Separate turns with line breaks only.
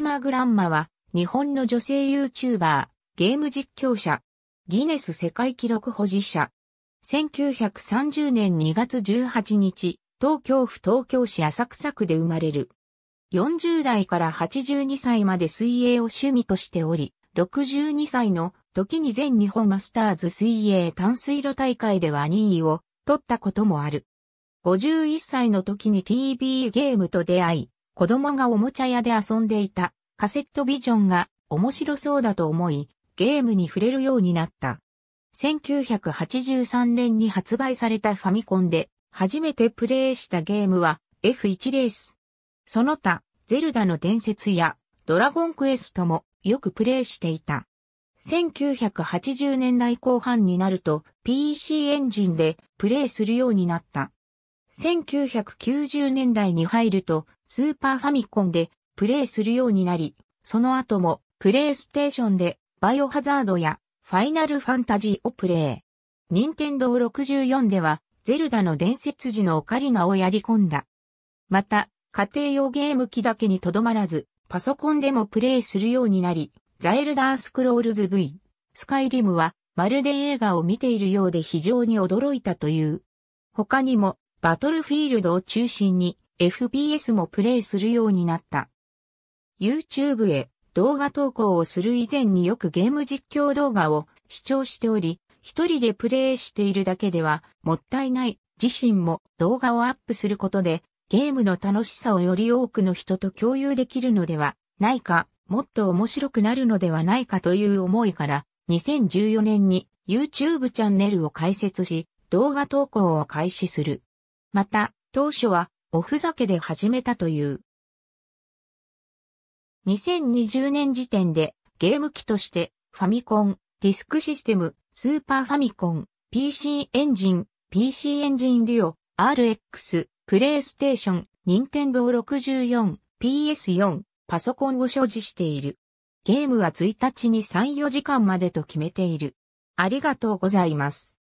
テマ・グランマは、日本の女性 YouTuber、ゲーム実況者、ギネス世界記録保持者。1930年2月18日、東京府東京市浅草区で生まれる。40代から82歳まで水泳を趣味としており、62歳の時に全日本マスターズ水泳淡水路大会では2位を取ったこともある。51歳の時に t b ゲームと出会い、子供がおもちゃ屋で遊んでいたカセットビジョンが面白そうだと思い、ゲームに触れるようになった。1983年に発売されたファミコンで初めてプレイしたゲームは F1 レース。その他、ゼルダの伝説やドラゴンクエストもよくプレイしていた。1980年代後半になると PC エンジンでプレイするようになった。1990年代に入るとスーパーファミコンでプレイするようになり、その後もプレイステーションでバイオハザードやファイナルファンタジーをプレイ。任天堂64ではゼルダの伝説時のオカリナをやり込んだ。また、家庭用ゲーム機だけにとどまらず、パソコンでもプレイするようになり、ザエルダースクロールズ V、スカイリムはまるで映画を見ているようで非常に驚いたという。他にもバトルフィールドを中心に FPS もプレイするようになった。YouTube へ動画投稿をする以前によくゲーム実況動画を視聴しており、一人でプレイしているだけではもったいない自身も動画をアップすることでゲームの楽しさをより多くの人と共有できるのではないか、もっと面白くなるのではないかという思いから2014年に YouTube チャンネルを開設し動画投稿を開始する。また、当初は、おふざけで始めたという。2020年時点で、ゲーム機として、ファミコン、ディスクシステム、スーパーファミコン、PC エンジン、PC エンジンリオ、RX、プレイステーション、ニンテンドー64、PS4、パソコンを所持している。ゲームは1日に3、4時間までと決めている。ありがとうございます。